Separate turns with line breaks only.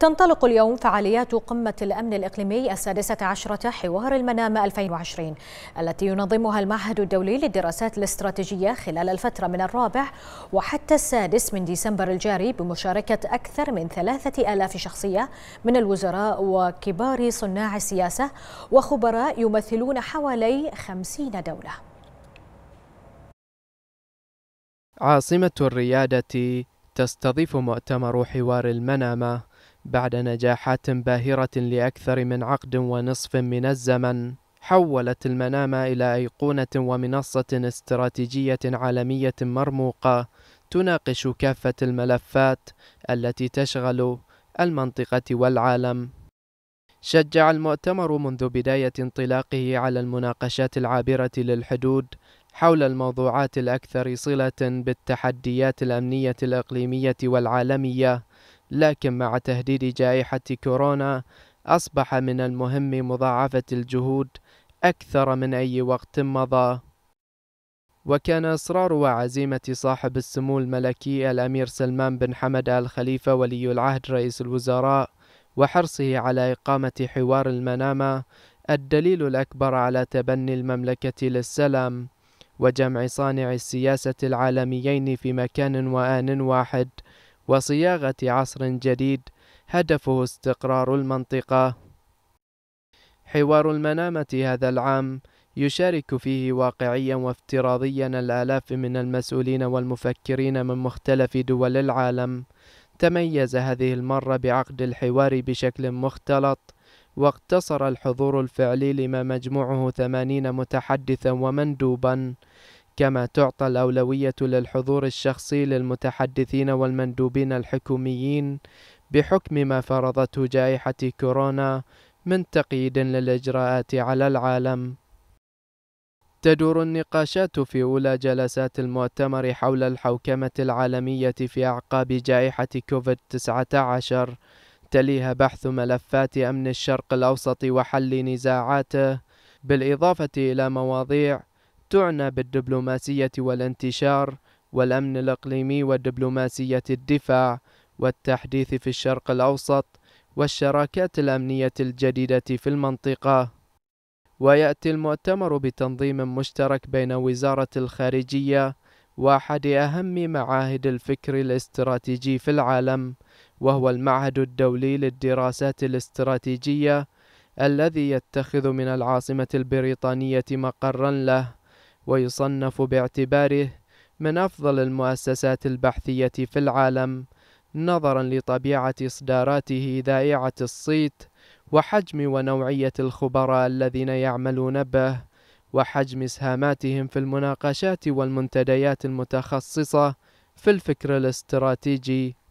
تنطلق اليوم فعاليات قمة الأمن الإقليمي السادسة عشرة حوار المنام 2020 التي ينظمها المعهد الدولي للدراسات الاستراتيجية خلال الفترة من الرابع وحتى السادس من ديسمبر الجاري بمشاركة أكثر من ثلاثة آلاف شخصية من الوزراء وكبار صناع السياسة وخبراء يمثلون حوالي خمسين دولة
عاصمة الريادة تستضيف مؤتمر حوار المنامة بعد نجاحات باهرة لأكثر من عقد ونصف من الزمن حولت المنام إلى أيقونة ومنصة استراتيجية عالمية مرموقة تناقش كافة الملفات التي تشغل المنطقة والعالم شجع المؤتمر منذ بداية انطلاقه على المناقشات العابرة للحدود حول الموضوعات الأكثر صلة بالتحديات الأمنية الإقليمية والعالمية لكن مع تهديد جائحة كورونا أصبح من المهم مضاعفة الجهود أكثر من أي وقت مضى وكان إصرار وعزيمة صاحب السمو الملكي الأمير سلمان بن حمد آل خليفة ولي العهد رئيس الوزراء وحرصه على إقامة حوار المنامة الدليل الأكبر على تبني المملكة للسلام وجمع صانع السياسة العالميين في مكان وآن واحد وصياغة عصر جديد هدفه استقرار المنطقة حوار المنامة هذا العام يشارك فيه واقعيا وافتراضيا الآلاف من المسؤولين والمفكرين من مختلف دول العالم تميز هذه المرة بعقد الحوار بشكل مختلط واقتصر الحضور الفعلي لما مجموعه ثمانين متحدثا ومندوبا كما تعطى الأولوية للحضور الشخصي للمتحدثين والمندوبين الحكوميين بحكم ما فرضته جائحة كورونا من تقييد للإجراءات على العالم. تدور النقاشات في أولى جلسات المؤتمر حول الحوكمة العالمية في أعقاب جائحة كوفيد-19 تليها بحث ملفات أمن الشرق الأوسط وحل نزاعاته بالإضافة إلى مواضيع تعنى بالدبلوماسية والانتشار والأمن الإقليمي ودبلوماسية الدفاع والتحديث في الشرق الأوسط والشراكات الأمنية الجديدة في المنطقة ويأتي المؤتمر بتنظيم مشترك بين وزارة الخارجية وأحد أهم معاهد الفكر الاستراتيجي في العالم وهو المعهد الدولي للدراسات الاستراتيجية الذي يتخذ من العاصمة البريطانية مقرا له ويصنف باعتباره من أفضل المؤسسات البحثية في العالم نظرا لطبيعة إصداراته ذائعة الصيت وحجم ونوعية الخبراء الذين يعملون به وحجم إسهاماتهم في المناقشات والمنتديات المتخصصة في الفكر الاستراتيجي